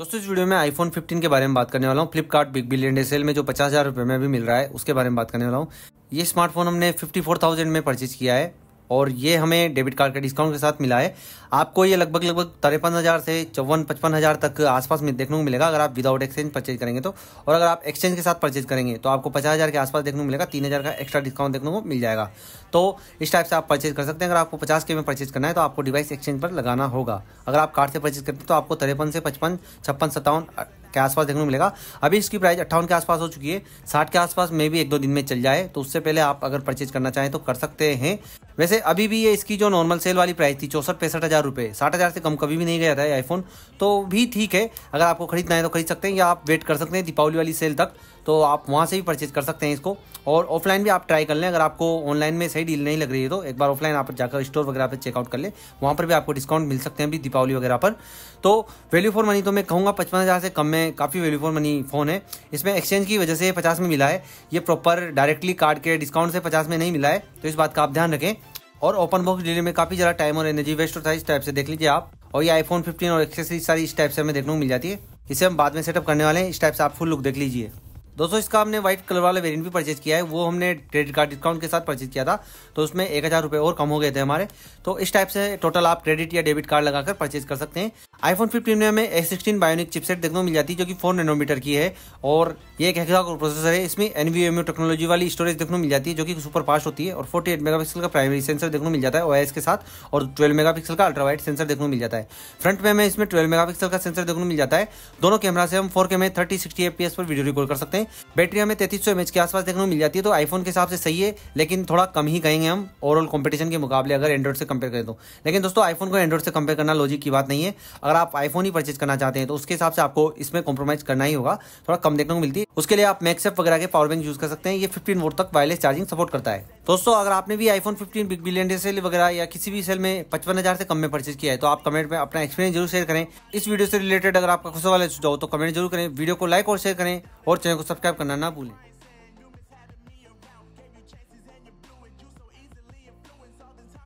दोस्तों इस वीडियो में आईफोन 15 के बारे में बात करने वाला हूँ Flipkart Big Billion Day sale में जो पचास हज़ार रुपये में भी मिल रहा है उसके बारे में बात करने वाला हूँ ये स्मार्टफोन हमने फिफ्टी फोर थाउजेंड में परचेज किया है और ये हमें डेबिट कार्ड के डिस्काउंट के साथ मिला है आपको ये लगभग लगभग तिरपन हज़ार से चौवन पचपन हज़ार तक आसपास में देखने को मिलेगा अगर आप विदाउट एक्सचेंज परचेज करेंगे तो और अगर आप एक्सचेंज के साथ परचेज करेंगे तो आपको पचास हज़ार के आसपास देखने को मिलेगा तीन हज़ार का एक्स्ट्रा डिस्काउंट देखने को मिल जाएगा तो इस टाइप से आप परचेज कर सकते हैं अगर आपको पचास के में परचेज करना है तो आपको डिवाइस एक्सचेंज पर लगाना होगा अगर आप कार्ड से परचेज करते हैं तो आपको तिरपन से पचपन छप्पन सत्तावन के आसपास देखने को मिलेगा अभी इसकी प्राइस अट्ठावन के आसपास हो चुकी है साठ के आसपास में भी एक दो दिन में चल जाए तो उससे पहले आप अगर परचेज करना चाहें तो कर सकते हैं वैसे अभी भी ये इसकी जो नॉर्मल सेल वाली प्राइस थी चौसठ पैंसठ हज़ार रुपये साठ हज़ार से कम कभी भी नहीं गया था ये आईफोन तो भी ठीक है अगर आपको खरीदना है तो खरीद सकते हैं या आप वेट कर सकते हैं दीपावली वाली सेल तक तो आप वहाँ से भी परचेज कर सकते हैं इसको और ऑफलाइन भी आप ट्राई कर लें अगर आपको ऑनलाइन में सही डील नहीं लग रही है तो एक बार ऑफलाइन आप जाकर स्टोर वगैरह पर चेकआउट कर लें वहाँ पर भी आपको डिस्काउंट मिल सकते हैं अभी दीपावली वगैरह पर तो वैल्यू फॉर मनी तो मैं कहूँगा पचपन हज़ार से कम में काफ़ी वैल्यू फॉर मनी फ़ोन है इसमें एक्सचेंज की वजह से पचास में मिला है ये प्रॉपर डायरेक्टली कार्ड के डिस्काउंट से पचास में नहीं मिला है तो इस बात का आप ध्यान रखें और ओपन बॉक्स डिले में काफ़ी ज़्यादा टाइम और एनर्जी वेस्ट होता है इस टाइप से देख लीजिए आप और ये आईफोन 15 और एक्सेसरी सारी इस टाइप से हमें देखने को मिल जाती है इसे हम बाद में सेटअप करने वाले हैं इस टाइप से आप फुल लुक देख लीजिए दोस्तों इसका हमने व्हाइट कलर वाला वेरियंट भी परचेज किया है वो हमने क्रेडिट कार्ड डिस्काउंट के साथ परचेज किया था तो उसमें एक हज़ार रुपये और कम हो गए थे हमारे तो इस टाइप से टोटल आप क्रेडिट या डेबिट कार्ड लगाकर परचेज कर सकते हैं आईफोन फिफ्टीन में हमें ए सिक्सटीन बायोनिक चिपसेट देखने को मिल जाती है जो कि फोर नैनोमीटर की है और ये एक हेक्सा प्रोसेसर है इसमें एनवीएमयू टेक्नोलॉजी वाली स्टोरेज देखने को मिल जाती है जो कि सुपर फास्ट होती है और फोर्टी एट मेगापिक्सल का प्राइमरी सेंसर देखने को मिल जाता है ओएस के साथ और ट्वेल्व पिक्सल का अल्ट्रा वाइड सेंसर देखने को मिल जाता है फ्रंट में हमें इसमें ट्वेल्व मेगापिक्सल का सेंसर देखने को मिल जाता है दोनों कैमरा से हम फोर के में थर्टी सिक्सटी एफ पर वीडियो रिकॉर्ड कर सकते हैं बैटरी हमें तैतीस सौ के आसपास देखने को मिल जाती है तो आईफोन के हिसाब से सही है लेकिन थोड़ा कम ही कहेंगे हम ओवरऑल कॉम्पिटिशन के मुकाबले अगर एंड्रॉइड से कंपेयर करें तो लेकिन दोस्तों आईफोन को एंड्रॉइड से कंपेयर करना लॉजिक की बात नहीं है अगर आप आईफोन ही परचेज करना चाहते हैं तो उसके हिसाब से आपको इसमें कॉम्प्रोमाइज करना ही होगा थोड़ा कम देखने को मिलती है उसके लिए आप मैक्सअप वगैरह के पावर बैंक यूज कर सकते हैं ये फिफ्टीन वोट तक वायरलेस चार्जिंग सपोर्ट करता है दोस्तों अगर आपने भी iPhone 15 Big Billion Day sale वगैरह या किसी भी सेल में पचपन हजार से कम में परचेज किया है तो आप कमेंट में अपना एक्सपीरियंस जरूर शेयर करें इस वीडियो से रिलेटेड अगर आपका खुश वाला सुझाव तो कमेंट जरूर करें वीडियो को लाइक और शेयर करें और चैनल को सब्सक्राइब करना ना भूलें